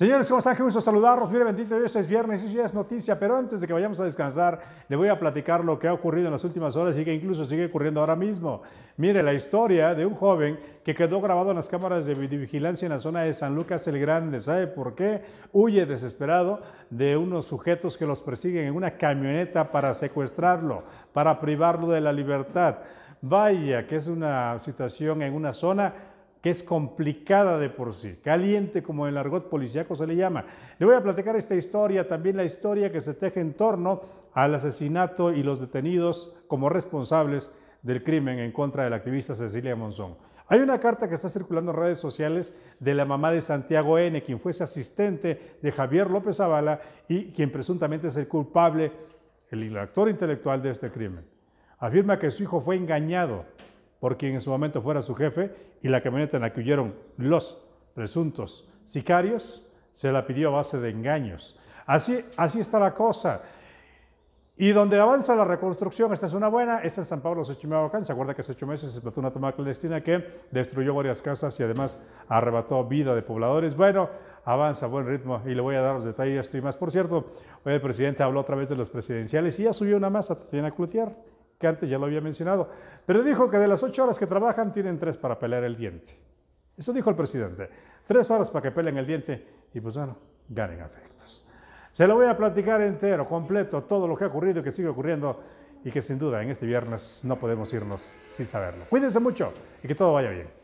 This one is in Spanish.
Señores, ¿cómo están? Qué gusto saludarlos. Mire, bendito Dios, es viernes y ya es noticia, pero antes de que vayamos a descansar, le voy a platicar lo que ha ocurrido en las últimas horas y que incluso sigue ocurriendo ahora mismo. Mire, la historia de un joven que quedó grabado en las cámaras de vigilancia en la zona de San Lucas el Grande. ¿Sabe por qué? Huye desesperado de unos sujetos que los persiguen en una camioneta para secuestrarlo, para privarlo de la libertad. Vaya, que es una situación en una zona que es complicada de por sí, caliente como el argot policíaco se le llama. Le voy a platicar esta historia, también la historia que se teje en torno al asesinato y los detenidos como responsables del crimen en contra de la activista Cecilia Monzón. Hay una carta que está circulando en redes sociales de la mamá de Santiago N., quien fuese asistente de Javier López Zavala y quien presuntamente es el culpable, el actor intelectual de este crimen. Afirma que su hijo fue engañado por quien en su momento fuera su jefe, y la camioneta en la que huyeron los presuntos sicarios se la pidió a base de engaños. Así, así está la cosa. Y donde avanza la reconstrucción, esta es una buena, es en San Pablo Xochimilcoacán. Se acuerda que hace ocho meses se explotó una toma clandestina que destruyó varias casas y además arrebató vida de pobladores. Bueno, avanza a buen ritmo y le voy a dar los detalles esto más. Por cierto, hoy el presidente habló otra vez de los presidenciales y ya subió una masa, Tatiana Cloutier que antes ya lo había mencionado. Pero dijo que de las ocho horas que trabajan tienen tres para pelear el diente. Eso dijo el presidente. Tres horas para que peleen el diente y pues bueno, ganen afectos. Se lo voy a platicar entero, completo, todo lo que ha ocurrido y que sigue ocurriendo y que sin duda en este viernes no podemos irnos sin saberlo. Cuídense mucho y que todo vaya bien.